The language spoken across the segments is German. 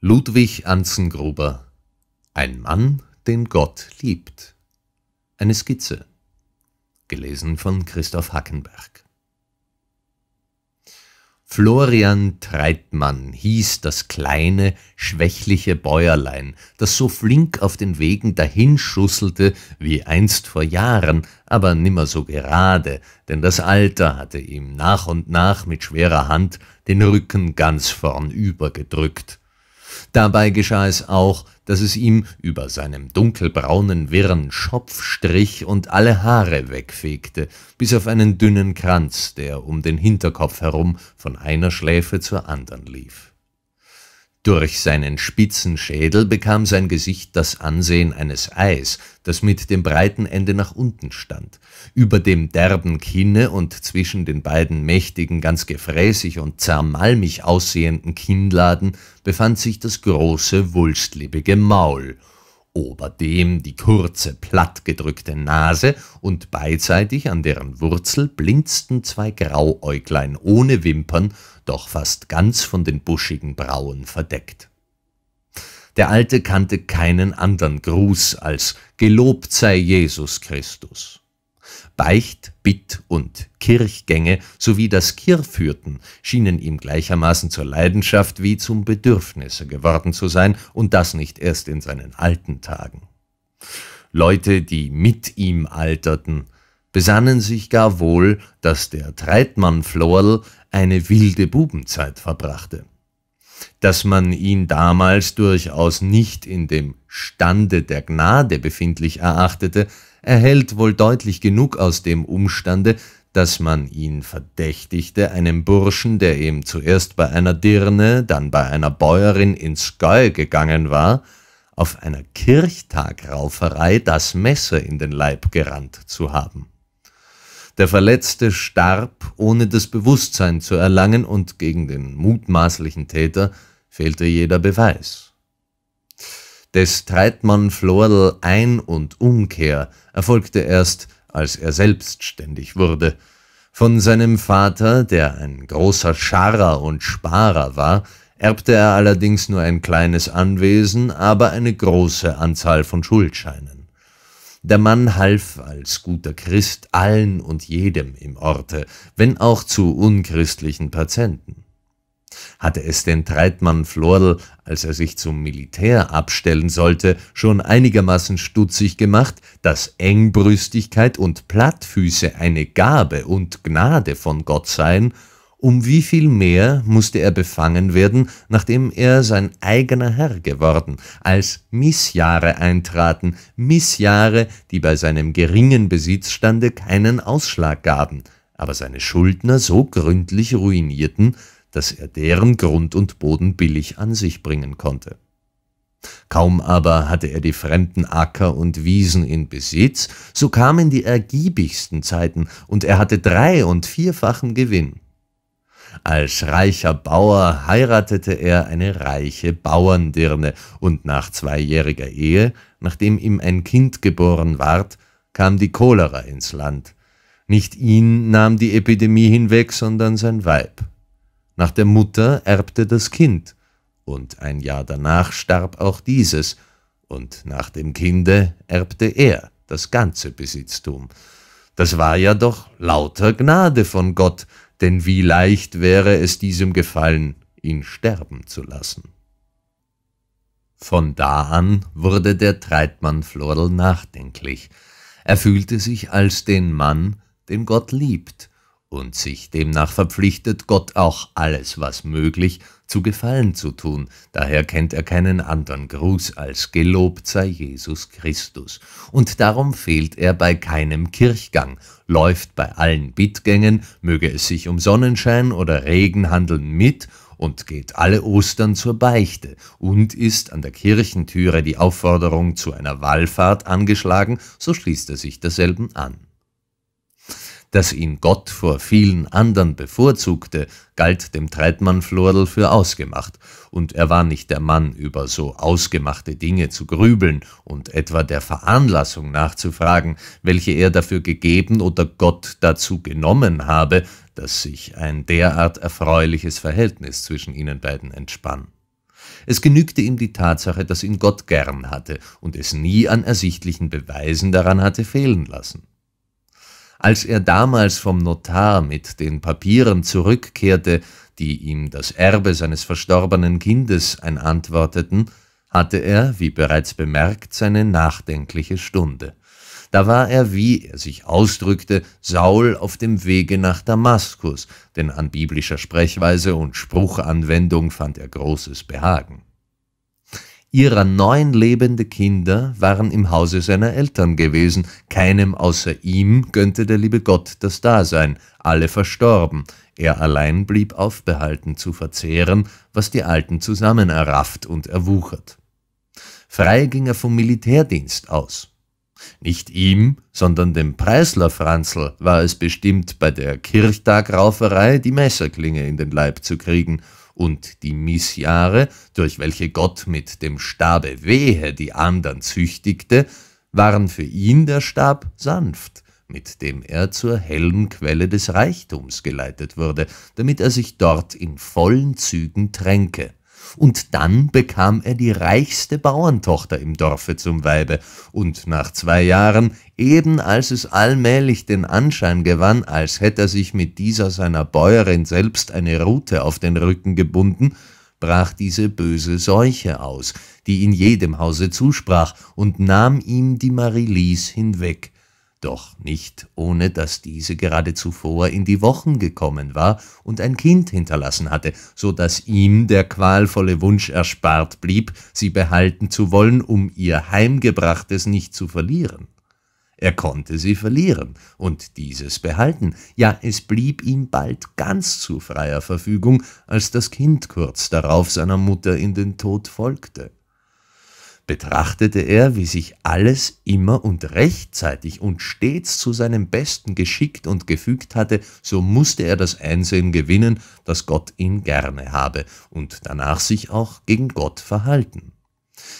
Ludwig Anzengruber Ein Mann, den Gott liebt. Eine Skizze. Gelesen von Christoph Hackenberg. Florian Treitmann hieß das kleine, schwächliche Bäuerlein, das so flink auf den Wegen dahinschusselte wie einst vor Jahren, aber nimmer so gerade, denn das Alter hatte ihm nach und nach mit schwerer Hand den Rücken ganz vorn übergedrückt Dabei geschah es auch, dass es ihm über seinem dunkelbraunen, wirren Schopf strich und alle Haare wegfegte, bis auf einen dünnen Kranz, der um den Hinterkopf herum von einer Schläfe zur anderen lief. Durch seinen spitzen Schädel bekam sein Gesicht das Ansehen eines Eis, das mit dem breiten Ende nach unten stand. Über dem derben Kinne und zwischen den beiden mächtigen, ganz gefräßig und zermalmig aussehenden Kinnladen befand sich das große, wulstlippige Maul – ober dem die kurze, plattgedrückte Nase und beidseitig an deren Wurzel blinzten zwei Grauäuglein ohne Wimpern, doch fast ganz von den buschigen Brauen verdeckt. Der Alte kannte keinen anderen Gruß als Gelobt sei Jesus Christus. Beicht, Bitt und Kirchgänge sowie das Kirrführten schienen ihm gleichermaßen zur Leidenschaft wie zum Bedürfnisse geworden zu sein, und das nicht erst in seinen alten Tagen. Leute, die mit ihm alterten, besannen sich gar wohl, dass der Treitmann Florl eine wilde Bubenzeit verbrachte. Dass man ihn damals durchaus nicht in dem Stande der Gnade befindlich erachtete, erhält wohl deutlich genug aus dem Umstande, dass man ihn verdächtigte, einem Burschen, der ihm zuerst bei einer Dirne, dann bei einer Bäuerin ins Gäu gegangen war, auf einer Kirchtagrauferei das Messer in den Leib gerannt zu haben. Der Verletzte starb, ohne das Bewusstsein zu erlangen, und gegen den mutmaßlichen Täter fehlte jeder Beweis des Treitmann-Florl Ein- und Umkehr erfolgte erst, als er selbstständig wurde. Von seinem Vater, der ein großer Scharrer und Sparer war, erbte er allerdings nur ein kleines Anwesen, aber eine große Anzahl von Schuldscheinen. Der Mann half als guter Christ allen und jedem im Orte, wenn auch zu unchristlichen Patienten. Hatte es den Treitmann Florl, als er sich zum Militär abstellen sollte, schon einigermaßen stutzig gemacht, dass Engbrüstigkeit und Plattfüße eine Gabe und Gnade von Gott seien, um wie viel mehr musste er befangen werden, nachdem er sein eigener Herr geworden, als Missjahre eintraten, Missjahre, die bei seinem geringen Besitzstande keinen Ausschlag gaben, aber seine Schuldner so gründlich ruinierten, dass er deren Grund und Boden billig an sich bringen konnte. Kaum aber hatte er die fremden Acker und Wiesen in Besitz, so kamen die ergiebigsten Zeiten, und er hatte drei- und vierfachen Gewinn. Als reicher Bauer heiratete er eine reiche Bauerndirne, und nach zweijähriger Ehe, nachdem ihm ein Kind geboren ward, kam die Cholera ins Land. Nicht ihn nahm die Epidemie hinweg, sondern sein Weib. Nach der Mutter erbte das Kind, und ein Jahr danach starb auch dieses, und nach dem Kinde erbte er das ganze Besitztum. Das war ja doch lauter Gnade von Gott, denn wie leicht wäre es diesem gefallen, ihn sterben zu lassen. Von da an wurde der Treitmann Florl nachdenklich. Er fühlte sich als den Mann, den Gott liebt, und sich demnach verpflichtet Gott auch alles, was möglich, zu Gefallen zu tun, daher kennt er keinen anderen Gruß als Gelobt sei Jesus Christus. Und darum fehlt er bei keinem Kirchgang, läuft bei allen Bittgängen, möge es sich um Sonnenschein oder Regen handeln, mit und geht alle Ostern zur Beichte und ist an der Kirchentüre die Aufforderung zu einer Wallfahrt angeschlagen, so schließt er sich derselben an. Dass ihn Gott vor vielen anderen bevorzugte, galt dem Treitmann Florl für ausgemacht, und er war nicht der Mann, über so ausgemachte Dinge zu grübeln und etwa der Veranlassung nachzufragen, welche er dafür gegeben oder Gott dazu genommen habe, dass sich ein derart erfreuliches Verhältnis zwischen ihnen beiden entspann. Es genügte ihm die Tatsache, dass ihn Gott gern hatte und es nie an ersichtlichen Beweisen daran hatte fehlen lassen. Als er damals vom Notar mit den Papieren zurückkehrte, die ihm das Erbe seines verstorbenen Kindes einantworteten, hatte er, wie bereits bemerkt, seine nachdenkliche Stunde. Da war er, wie er sich ausdrückte, Saul auf dem Wege nach Damaskus, denn an biblischer Sprechweise und Spruchanwendung fand er großes Behagen. Ihrer neun lebende Kinder waren im Hause seiner Eltern gewesen. Keinem außer ihm gönnte der liebe Gott das Dasein, alle verstorben. Er allein blieb aufbehalten zu verzehren, was die Alten zusammen errafft und erwuchert. Frei ging er vom Militärdienst aus. Nicht ihm, sondern dem Preisler Franzl war es bestimmt, bei der Kirchtagrauferei die Messerklinge in den Leib zu kriegen – und die Missjahre, durch welche Gott mit dem Stabe Wehe die andern züchtigte, waren für ihn der Stab sanft, mit dem er zur hellen Quelle des Reichtums geleitet wurde, damit er sich dort in vollen Zügen tränke und dann bekam er die reichste Bauerntochter im Dorfe zum Weibe, und nach zwei Jahren, eben als es allmählich den Anschein gewann, als hätte er sich mit dieser seiner Bäuerin selbst eine Rute auf den Rücken gebunden, brach diese böse Seuche aus, die in jedem Hause zusprach, und nahm ihm die Marilis hinweg, doch nicht ohne dass diese gerade zuvor in die Wochen gekommen war und ein Kind hinterlassen hatte, so daß ihm der qualvolle Wunsch erspart blieb, sie behalten zu wollen, um ihr Heimgebrachtes nicht zu verlieren. Er konnte sie verlieren und dieses behalten, ja, es blieb ihm bald ganz zu freier Verfügung, als das Kind kurz darauf seiner Mutter in den Tod folgte betrachtete er, wie sich alles immer und rechtzeitig und stets zu seinem Besten geschickt und gefügt hatte, so musste er das Einsehen gewinnen, dass Gott ihn gerne habe und danach sich auch gegen Gott verhalten.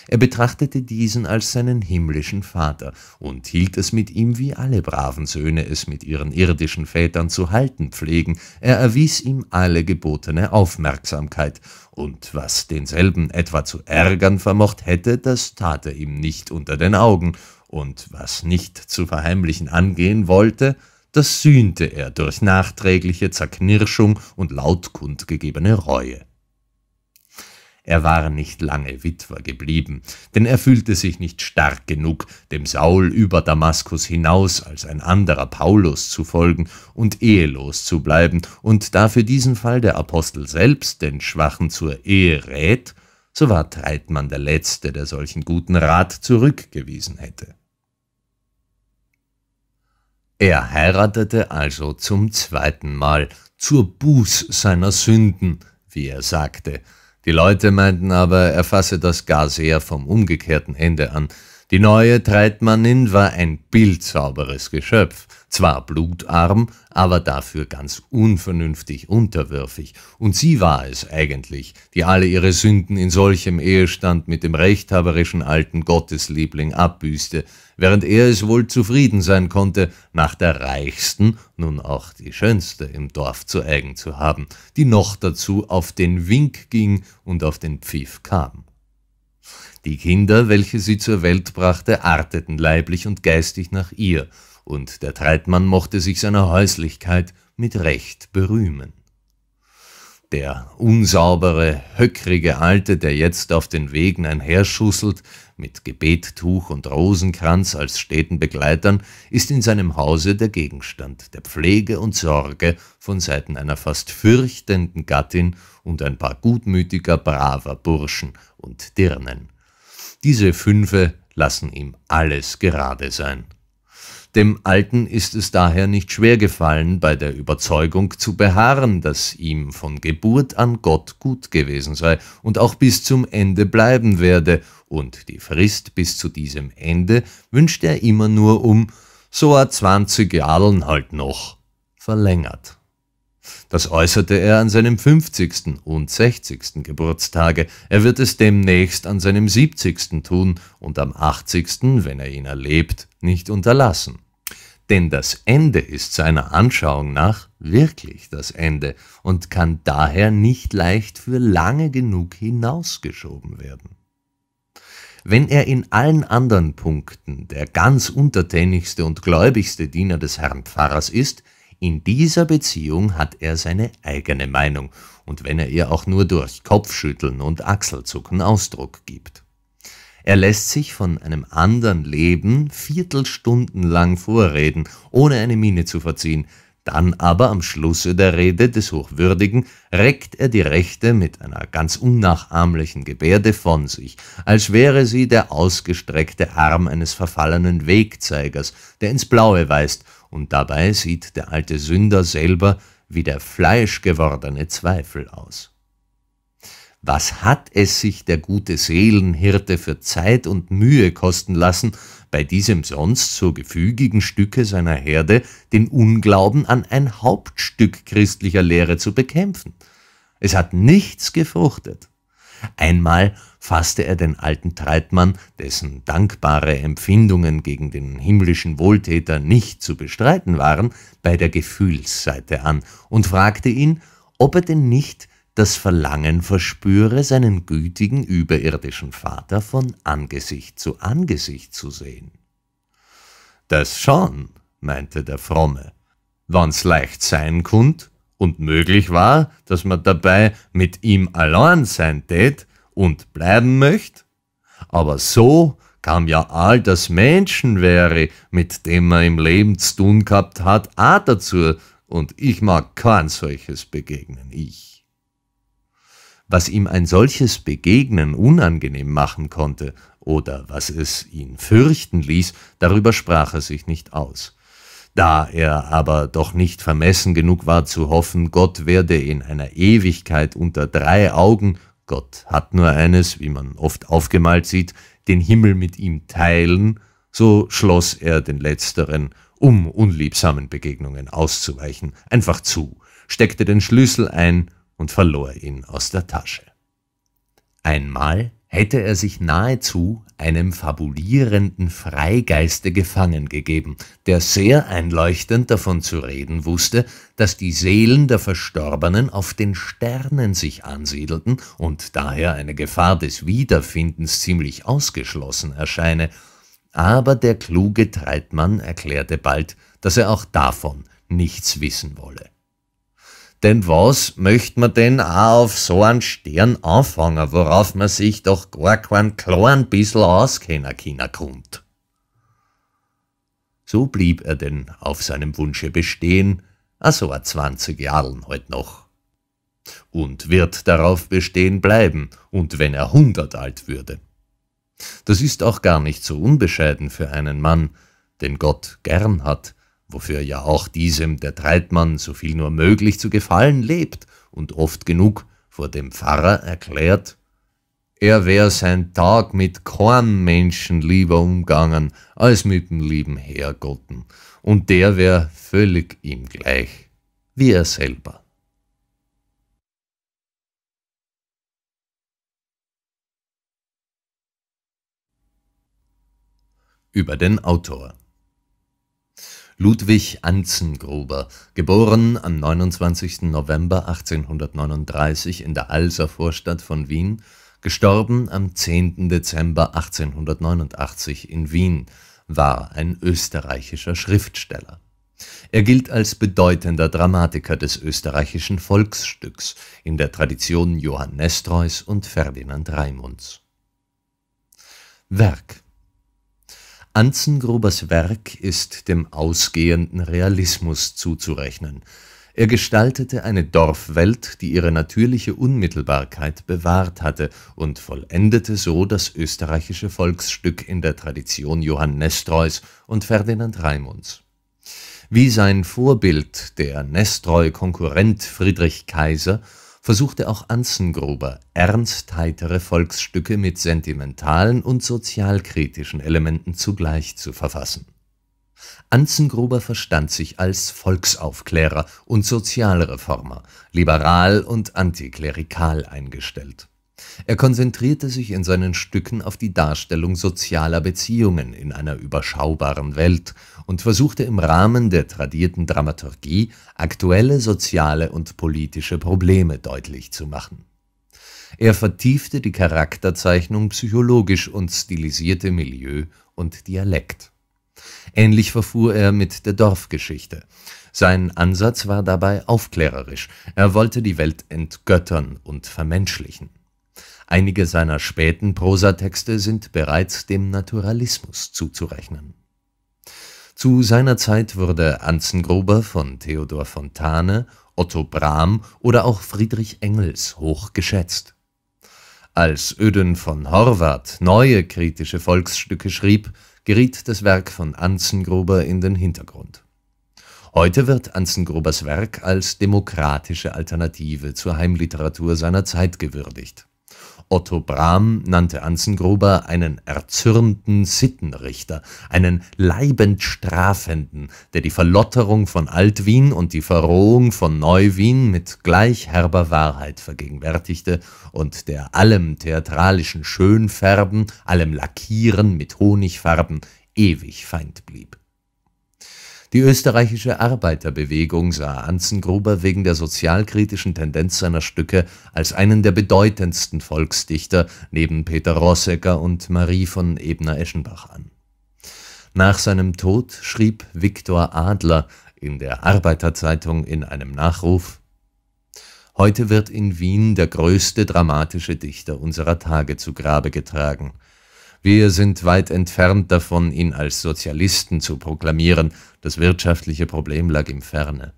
Er betrachtete diesen als seinen himmlischen Vater und hielt es mit ihm, wie alle braven Söhne es mit ihren irdischen Vätern zu halten pflegen, er erwies ihm alle gebotene Aufmerksamkeit, und was denselben etwa zu ärgern vermocht hätte, das tat er ihm nicht unter den Augen, und was nicht zu verheimlichen angehen wollte, das sühnte er durch nachträgliche Zerknirschung und laut kundgegebene Reue. Er war nicht lange Witwer geblieben, denn er fühlte sich nicht stark genug, dem Saul über Damaskus hinaus als ein anderer Paulus zu folgen und ehelos zu bleiben, und da für diesen Fall der Apostel selbst den Schwachen zur Ehe rät, so war Treitmann der Letzte, der solchen guten Rat zurückgewiesen hätte. Er heiratete also zum zweiten Mal, zur Buß seiner Sünden, wie er sagte, die Leute meinten aber, er fasse das Gas eher vom umgekehrten Ende an. Die neue Treitmannin war ein bildsauberes Geschöpf, zwar blutarm, aber dafür ganz unvernünftig unterwürfig. Und sie war es eigentlich, die alle ihre Sünden in solchem Ehestand mit dem rechthaberischen alten Gottesliebling abbüßte, während er es wohl zufrieden sein konnte, nach der reichsten, nun auch die schönste im Dorf zu eigen zu haben, die noch dazu auf den Wink ging und auf den Pfiff kam. Die Kinder, welche sie zur Welt brachte, arteten leiblich und geistig nach ihr, und der Treitmann mochte sich seiner Häuslichkeit mit Recht berühmen. Der unsaubere, höckrige Alte, der jetzt auf den Wegen einherschusselt, mit Gebettuch und Rosenkranz als steten Begleitern, ist in seinem Hause der Gegenstand der Pflege und Sorge von Seiten einer fast fürchtenden Gattin und ein paar gutmütiger, braver Burschen und Dirnen. Diese Fünfe lassen ihm alles gerade sein. Dem Alten ist es daher nicht schwer gefallen, bei der Überzeugung zu beharren, dass ihm von Geburt an Gott gut gewesen sei und auch bis zum Ende bleiben werde, und die Frist bis zu diesem Ende wünscht er immer nur um so a 20 Jahren halt noch verlängert. Das äußerte er an seinem 50. und 60. Geburtstage. Er wird es demnächst an seinem 70. tun und am 80., wenn er ihn erlebt, nicht unterlassen. Denn das Ende ist seiner Anschauung nach wirklich das Ende und kann daher nicht leicht für lange genug hinausgeschoben werden. Wenn er in allen anderen Punkten der ganz untertänigste und gläubigste Diener des Herrn Pfarrers ist, in dieser Beziehung hat er seine eigene Meinung und wenn er ihr auch nur durch Kopfschütteln und Achselzucken Ausdruck gibt. Er lässt sich von einem anderen Leben viertelstundenlang vorreden, ohne eine Miene zu verziehen. Dann aber am Schlusse der Rede des Hochwürdigen reckt er die Rechte mit einer ganz unnachahmlichen Gebärde von sich, als wäre sie der ausgestreckte Arm eines verfallenen Wegzeigers, der ins Blaue weist, und dabei sieht der alte Sünder selber wie der fleischgewordene Zweifel aus. Was hat es sich der gute Seelenhirte für Zeit und Mühe kosten lassen, bei diesem sonst so gefügigen Stücke seiner Herde den Unglauben an ein Hauptstück christlicher Lehre zu bekämpfen? Es hat nichts gefruchtet. Einmal fasste er den alten Treitmann, dessen dankbare Empfindungen gegen den himmlischen Wohltäter nicht zu bestreiten waren, bei der Gefühlsseite an und fragte ihn, ob er denn nicht das Verlangen verspüre, seinen gütigen überirdischen Vater von Angesicht zu Angesicht zu sehen. Das schon, meinte der Fromme, wann's leicht sein kund und möglich war, dass man dabei mit ihm allein sein tät und bleiben möcht, aber so kam ja all das Menschen wäre, mit dem man im Leben zu tun gehabt hat, auch dazu, und ich mag kein solches begegnen, ich was ihm ein solches Begegnen unangenehm machen konnte oder was es ihn fürchten ließ, darüber sprach er sich nicht aus. Da er aber doch nicht vermessen genug war zu hoffen, Gott werde in einer Ewigkeit unter drei Augen, Gott hat nur eines, wie man oft aufgemalt sieht, den Himmel mit ihm teilen, so schloss er den letzteren, um unliebsamen Begegnungen auszuweichen, einfach zu, steckte den Schlüssel ein und verlor ihn aus der Tasche. Einmal hätte er sich nahezu einem fabulierenden Freigeiste gefangen gegeben, der sehr einleuchtend davon zu reden wusste, dass die Seelen der Verstorbenen auf den Sternen sich ansiedelten und daher eine Gefahr des Wiederfindens ziemlich ausgeschlossen erscheine, aber der kluge Treitmann erklärte bald, dass er auch davon nichts wissen wolle. Denn was möchte man denn auch auf so einen Stern anfangen, worauf man sich doch gar kein klein bissl auskennen können kommt? So blieb er denn auf seinem Wunsche bestehen, also a 20 Jahren heut halt noch. Und wird darauf bestehen bleiben, und wenn er hundert alt würde. Das ist auch gar nicht so unbescheiden für einen Mann, den Gott gern hat, wofür ja auch diesem der Treitmann so viel nur möglich zu gefallen lebt und oft genug vor dem Pfarrer erklärt, er wär sein Tag mit Kornmenschen lieber umgangen als mit dem lieben Herrgotten, und der wär völlig ihm gleich wie er selber. Über den Autor Ludwig Anzengruber, geboren am 29. November 1839 in der Alser Vorstadt von Wien, gestorben am 10. Dezember 1889 in Wien, war ein österreichischer Schriftsteller. Er gilt als bedeutender Dramatiker des österreichischen Volksstücks in der Tradition Johann Nestreus und Ferdinand Raimunds. Werk Anzengrubers Werk ist dem ausgehenden Realismus zuzurechnen. Er gestaltete eine Dorfwelt, die ihre natürliche Unmittelbarkeit bewahrt hatte und vollendete so das österreichische Volksstück in der Tradition Johann Nestreus und Ferdinand Raimunds. Wie sein Vorbild, der nestreu konkurrent Friedrich Kaiser, versuchte auch Anzengruber ernst heitere Volksstücke mit sentimentalen und sozialkritischen Elementen zugleich zu verfassen. Anzengruber verstand sich als Volksaufklärer und Sozialreformer, liberal und antiklerikal eingestellt. Er konzentrierte sich in seinen Stücken auf die Darstellung sozialer Beziehungen in einer überschaubaren Welt und versuchte im Rahmen der tradierten Dramaturgie aktuelle soziale und politische Probleme deutlich zu machen. Er vertiefte die Charakterzeichnung psychologisch und stilisierte Milieu und Dialekt. Ähnlich verfuhr er mit der Dorfgeschichte. Sein Ansatz war dabei aufklärerisch. Er wollte die Welt entgöttern und vermenschlichen. Einige seiner späten Prosatexte sind bereits dem Naturalismus zuzurechnen. Zu seiner Zeit wurde Anzengruber von Theodor Fontane, Otto Brahm oder auch Friedrich Engels hoch geschätzt. Als Öden von Horvath neue kritische Volksstücke schrieb, geriet das Werk von Anzengruber in den Hintergrund. Heute wird Anzengrubers Werk als demokratische Alternative zur Heimliteratur seiner Zeit gewürdigt. Otto Brahm nannte Anzengruber einen erzürnten Sittenrichter, einen leibend Strafenden, der die Verlotterung von Altwien und die Verrohung von Neuwien mit gleich herber Wahrheit vergegenwärtigte und der allem theatralischen Schönfärben, allem Lackieren mit Honigfarben ewig Feind blieb. Die österreichische Arbeiterbewegung sah Anzengruber wegen der sozialkritischen Tendenz seiner Stücke als einen der bedeutendsten Volksdichter neben Peter Rossecker und Marie von Ebner-Eschenbach an. Nach seinem Tod schrieb Viktor Adler in der Arbeiterzeitung in einem Nachruf Heute wird in Wien der größte dramatische Dichter unserer Tage zu Grabe getragen – wir sind weit entfernt davon, ihn als Sozialisten zu proklamieren, das wirtschaftliche Problem lag im ferne.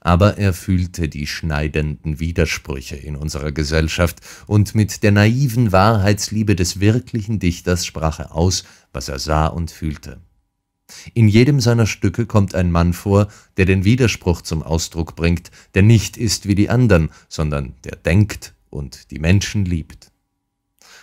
Aber er fühlte die schneidenden Widersprüche in unserer Gesellschaft, und mit der naiven Wahrheitsliebe des wirklichen Dichters sprach er aus, was er sah und fühlte. In jedem seiner Stücke kommt ein Mann vor, der den Widerspruch zum Ausdruck bringt, der nicht ist wie die anderen, sondern der denkt und die Menschen liebt.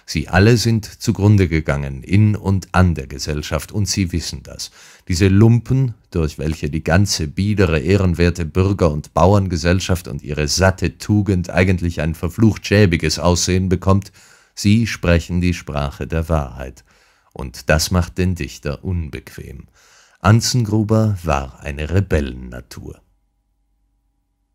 Sie alle sind zugrunde gegangen, in und an der Gesellschaft, und sie wissen das. Diese Lumpen, durch welche die ganze biedere, ehrenwerte Bürger- und Bauerngesellschaft und ihre satte Tugend eigentlich ein verflucht schäbiges Aussehen bekommt, sie sprechen die Sprache der Wahrheit. Und das macht den Dichter unbequem. Anzengruber war eine Rebellennatur.